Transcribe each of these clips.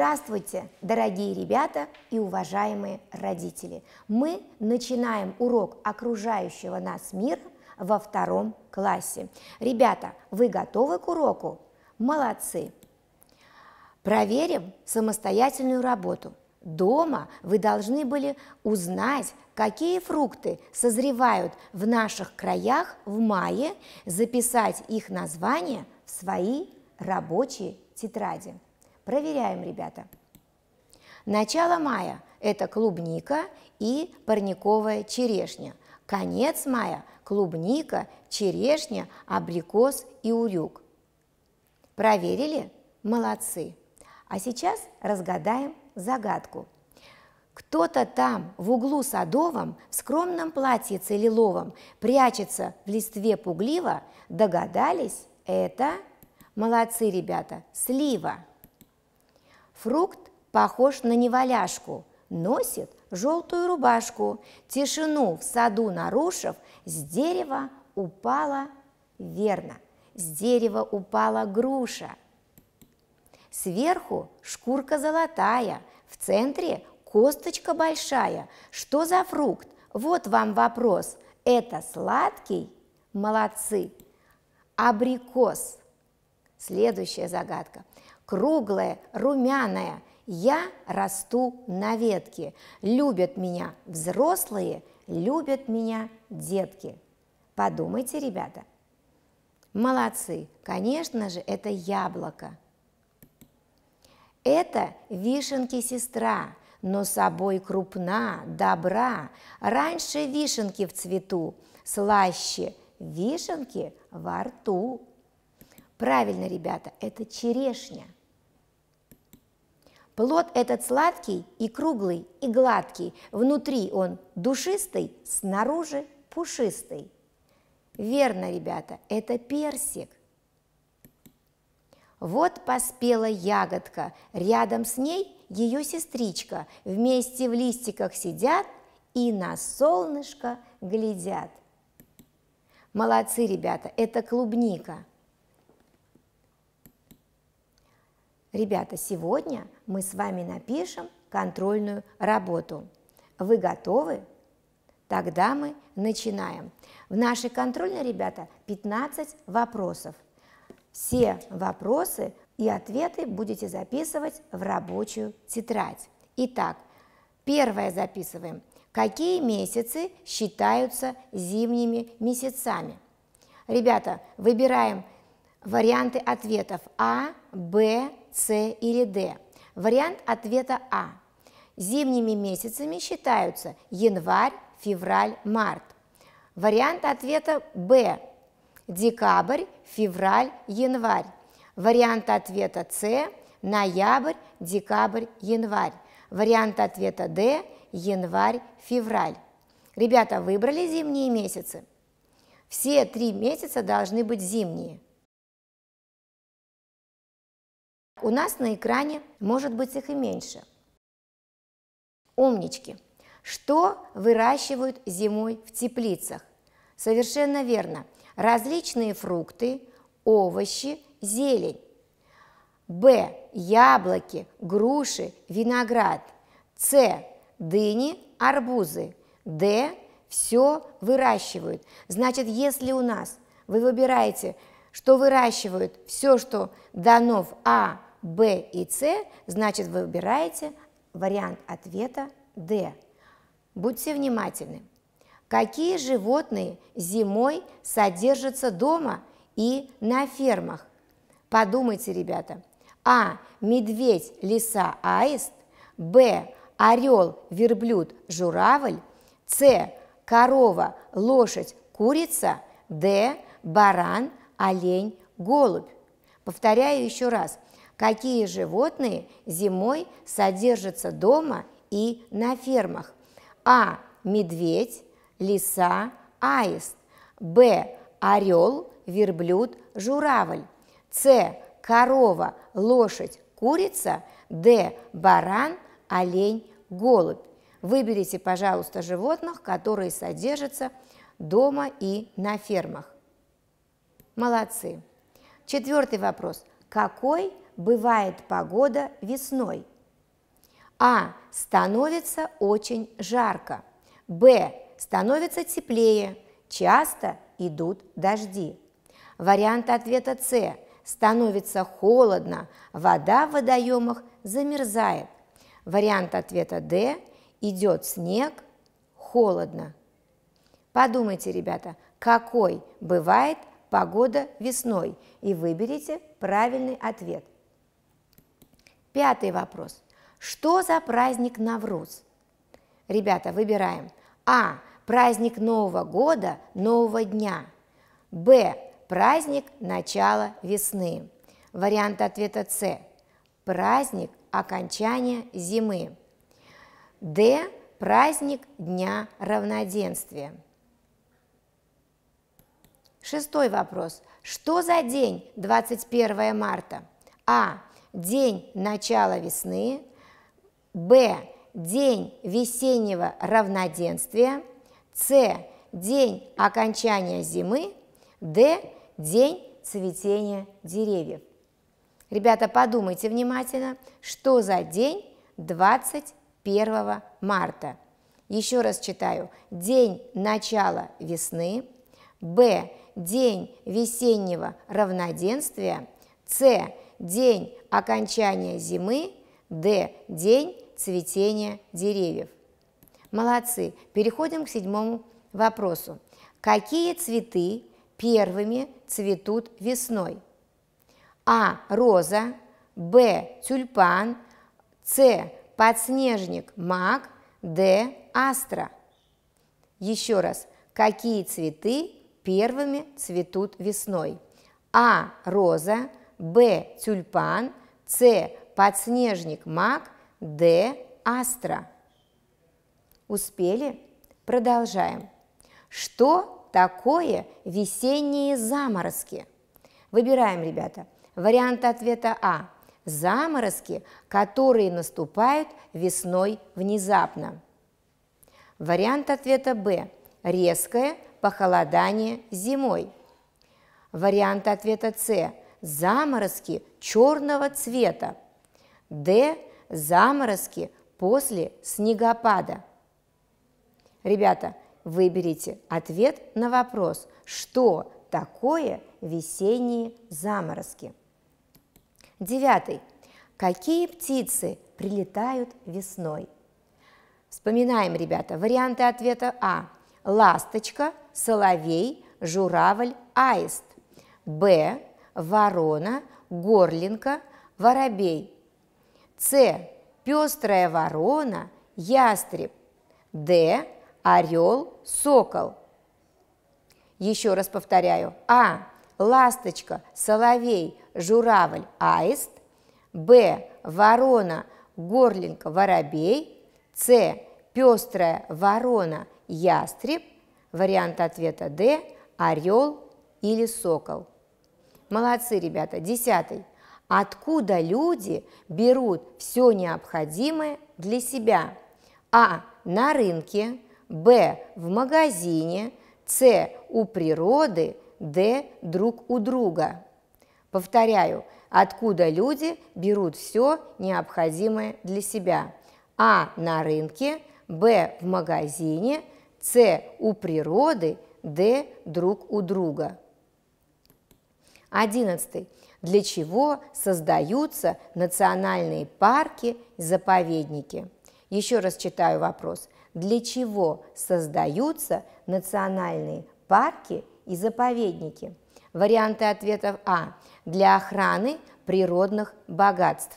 Здравствуйте, дорогие ребята и уважаемые родители! Мы начинаем урок окружающего нас мира во втором классе. Ребята, вы готовы к уроку? Молодцы! Проверим самостоятельную работу. Дома вы должны были узнать, какие фрукты созревают в наших краях в мае, записать их названия в свои рабочие тетради. Проверяем, ребята. Начало мая – это клубника и парниковая черешня. Конец мая – клубника, черешня, абрикос и урюк. Проверили? Молодцы! А сейчас разгадаем загадку. Кто-то там в углу садовом в скромном платьице лиловом прячется в листве пугливо, догадались, это... Молодцы, ребята, слива! Фрукт похож на неваляшку, носит желтую рубашку. Тишину в саду нарушив, с дерева упала, верно, с дерева упала груша. Сверху шкурка золотая, в центре косточка большая. Что за фрукт? Вот вам вопрос. Это сладкий? Молодцы. Абрикос. Следующая загадка круглая, румяная. Я расту на ветке. Любят меня взрослые, любят меня детки. Подумайте, ребята. Молодцы. Конечно же, это яблоко. Это вишенки сестра, но собой крупна, добра. Раньше вишенки в цвету, слаще вишенки во рту. Правильно, ребята, это черешня – Плод этот сладкий и круглый, и гладкий, внутри он душистый, снаружи пушистый. Верно, ребята, это персик. Вот поспела ягодка, рядом с ней ее сестричка, вместе в листиках сидят и на солнышко глядят. Молодцы, ребята, это клубника – Ребята, сегодня мы с вами напишем контрольную работу. Вы готовы? Тогда мы начинаем. В нашей контрольной, ребята, 15 вопросов. Все вопросы и ответы будете записывать в рабочую тетрадь. Итак, первое записываем. Какие месяцы считаются зимними месяцами? Ребята, выбираем варианты ответов А, Б, с или Д. Вариант ответа А. Зимними месяцами считаются январь, февраль, март. Вариант ответа Б. Декабрь, февраль, январь. Вариант ответа С. Ноябрь, декабрь, январь. Вариант ответа Д. Январь, февраль. Ребята, выбрали зимние месяцы? Все три месяца должны быть зимние – У нас на экране может быть их и меньше. Умнички! Что выращивают зимой в теплицах? Совершенно верно. Различные фрукты, овощи, зелень. Б. Яблоки, груши, виноград. С. Дыни, арбузы. Д. Все выращивают. Значит, если у нас вы выбираете, что выращивают все, что дано в А, Б и С, значит вы выбираете вариант ответа Д. Будьте внимательны. Какие животные зимой содержатся дома и на фермах? Подумайте, ребята. А. Медведь, лиса, аист. Б. Орел, верблюд, журавль. С. Корова, лошадь, курица. Д. Баран, олень, голубь. Повторяю еще раз – Какие животные зимой содержатся дома и на фермах? А. Медведь, лиса, аист. Б. Орел, верблюд, журавль. С. Корова, лошадь, курица. Д. Баран, олень, голубь. Выберите, пожалуйста, животных, которые содержатся дома и на фермах. Молодцы. Четвертый вопрос. Какой бывает погода весной? А. Становится очень жарко. Б. Становится теплее. Часто идут дожди. Вариант ответа С. Становится холодно. Вода в водоемах замерзает. Вариант ответа Д. Идет снег. Холодно. Подумайте, ребята, какой бывает погода весной и выберите правильный ответ. Пятый вопрос. Что за праздник Навруз? Ребята, выбираем. А. Праздник Нового года, Нового дня. Б. Праздник начала весны. Вариант ответа С. Праздник окончания зимы. Д. Праздник Дня равноденствия. Шестой вопрос. Что за день 21 марта? А день начала весны, Б – день весеннего равноденствия, С – день окончания зимы, Д – день цветения деревьев. Ребята, подумайте внимательно, что за день 21 марта. Еще раз читаю. День начала весны, Б – день весеннего равноденствия, С – день окончания зимы, Д – день цветения деревьев. Молодцы. Переходим к седьмому вопросу. Какие цветы первыми цветут весной? А. Роза. Б. Тюльпан. С. Подснежник, мак. Д. Астра. Еще раз. Какие цветы первыми цветут весной? А. Роза. Б. Тюльпан. С. Подснежник мак. Д. Астра. Успели? Продолжаем. Что такое весенние заморозки? Выбираем, ребята. Вариант ответа А. Заморозки, которые наступают весной внезапно. Вариант ответа Б. Резкое похолодание зимой. Вариант ответа С заморозки черного цвета. Д. Заморозки после снегопада. Ребята, выберите ответ на вопрос, что такое весенние заморозки. Девятый. Какие птицы прилетают весной? Вспоминаем, ребята, варианты ответа А. Ласточка, соловей, журавль, аист. Б ворона, горлинка, воробей. С. Пестрая ворона, ястреб. Д. Орел, сокол. Еще раз повторяю. А. Ласточка, соловей, журавль, аист. Б. Ворона, горлинка, воробей. С. Пестрая ворона, ястреб. Вариант ответа Д. Орел или сокол. Молодцы, ребята. Десятый. Откуда люди берут все необходимое для себя? А. На рынке. Б. В магазине. С. У природы. Д. Друг у друга. Повторяю, откуда люди берут все необходимое для себя. А. На рынке. Б. В магазине. С. У природы. Д. Друг у друга. Одиннадцатый. Для чего создаются национальные парки и заповедники? Еще раз читаю вопрос. Для чего создаются национальные парки и заповедники? Варианты ответов А. Для охраны природных богатств.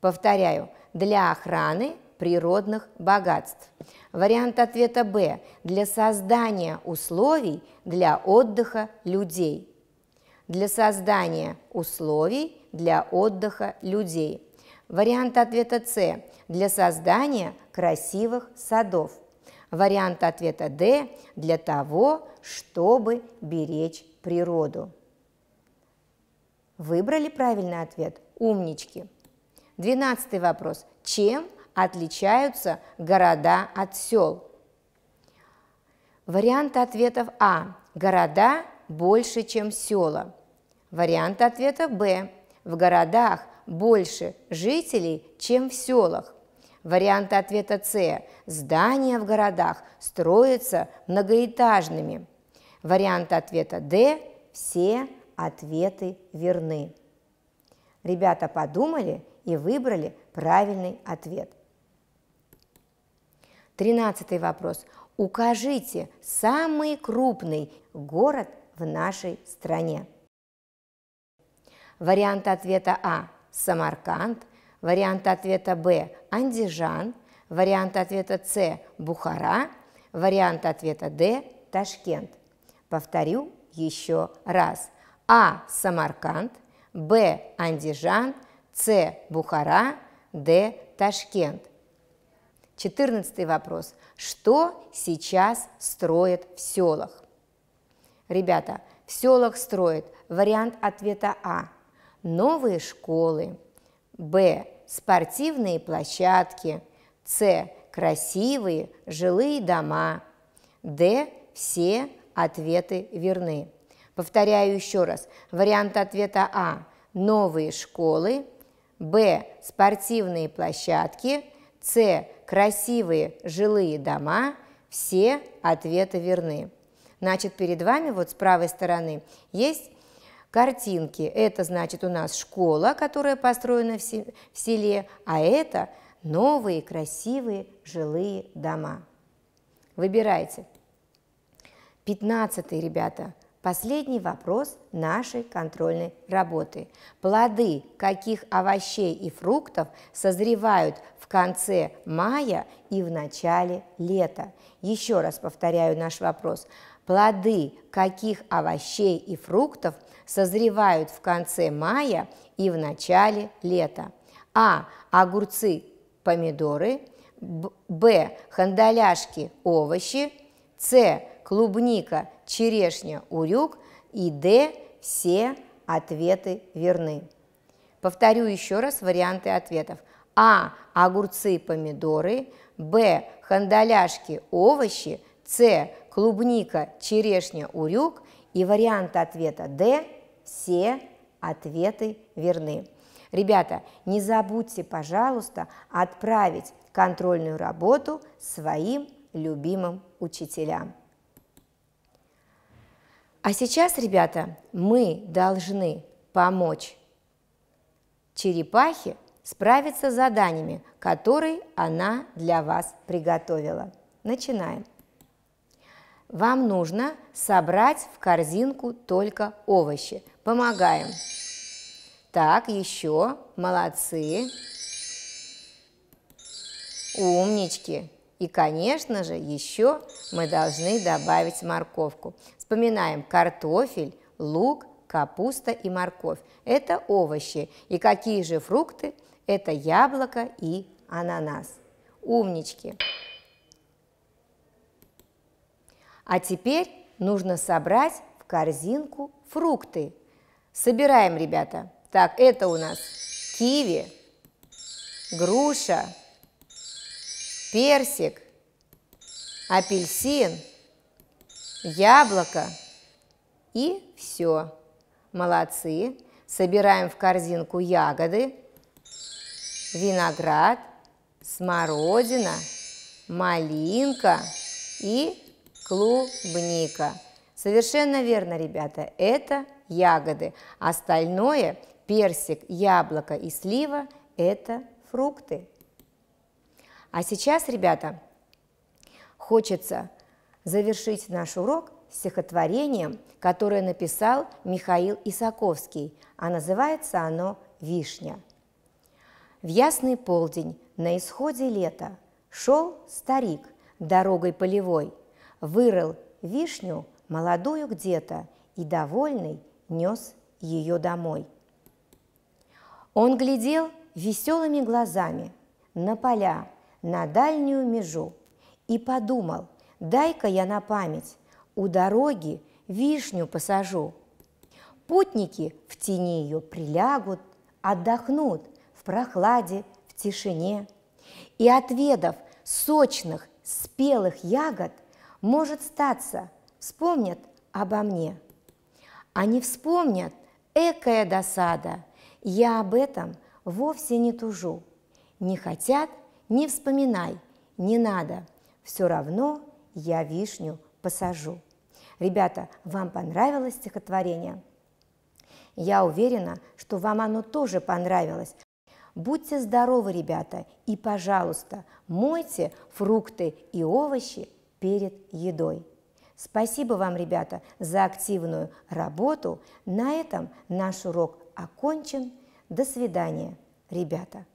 Повторяю, для охраны природных богатств. Вариант ответа Б. Для создания условий для отдыха людей для создания условий для отдыха людей. Вариант ответа С – для создания красивых садов. Вариант ответа Д – для того, чтобы беречь природу. Выбрали правильный ответ? Умнички. Двенадцатый вопрос. Чем отличаются города от сел? Варианты ответов А. Города больше, чем села. Вариант ответа Б. В городах больше жителей, чем в селах. Вариант ответа С. Здания в городах строятся многоэтажными. Вариант ответа Д. Все ответы верны. Ребята подумали и выбрали правильный ответ. Тринадцатый вопрос. Укажите самый крупный город в нашей стране. Вариант ответа А – Самарканд. вариант ответа Б – Андижан. вариант ответа С – Бухара. Вариант ответа Д – Ташкент. Повторю еще раз. А – Самарканд, Б – Андижан, С – Бухара, Д – Ташкент. Четырнадцатый вопрос. Что сейчас строят в селах? Ребята, в селах строят вариант ответа А – новые школы, б. спортивные площадки, с. красивые жилые дома, д. все ответы верны. Повторяю еще раз. Вариант ответа А – новые школы, б – спортивные площадки, с – красивые жилые дома, все ответы верны. Значит, перед вами вот с правой стороны есть Картинки – это значит у нас школа, которая построена в селе, а это новые красивые жилые дома. Выбирайте. Пятнадцатый, ребята, последний вопрос нашей контрольной работы. Плоды каких овощей и фруктов созревают в конце мая и в начале лета? Еще раз повторяю наш вопрос. Плоды каких овощей и фруктов созревают в конце мая и в начале лета? А. Огурцы, помидоры. Б. Хандаляшки, овощи. С. Клубника, черешня, урюк. И Д. Все ответы верны. Повторю еще раз варианты ответов. А. Огурцы, помидоры. Б. Хандаляшки, овощи. С клубника, черешня, урюк и варианты ответа Д – все ответы верны. Ребята, не забудьте, пожалуйста, отправить контрольную работу своим любимым учителям. А сейчас, ребята, мы должны помочь черепахе справиться с заданиями, которые она для вас приготовила. Начинаем. Вам нужно собрать в корзинку только овощи. Помогаем. Так, еще. Молодцы. Умнички. И, конечно же, еще мы должны добавить морковку. Вспоминаем картофель, лук, капуста и морковь. Это овощи. И какие же фрукты? Это яблоко и ананас. Умнички! А теперь нужно собрать в корзинку фрукты. Собираем, ребята. Так, это у нас киви, груша, персик, апельсин, яблоко и все. Молодцы. Собираем в корзинку ягоды, виноград, смородина, малинка и клубника. Совершенно верно, ребята, это ягоды. Остальное – персик, яблоко и слива – это фрукты. А сейчас, ребята, хочется завершить наш урок стихотворением, которое написал Михаил Исаковский, а называется оно «Вишня». В ясный полдень на исходе лета шел старик дорогой полевой – вырыл вишню молодую где-то и, довольный, нес ее домой. Он глядел веселыми глазами на поля, на дальнюю межу и подумал, дай-ка я на память у дороги вишню посажу. Путники в тени ее прилягут, отдохнут в прохладе, в тишине. И отведав сочных, спелых ягод, может статься, вспомнят обо мне. А не вспомнят, экая досада, я об этом вовсе не тужу. Не хотят, не вспоминай, не надо, все равно я вишню посажу. Ребята, вам понравилось стихотворение? Я уверена, что вам оно тоже понравилось. Будьте здоровы, ребята, и, пожалуйста, мойте фрукты и овощи перед едой. Спасибо вам, ребята, за активную работу. На этом наш урок окончен. До свидания, ребята.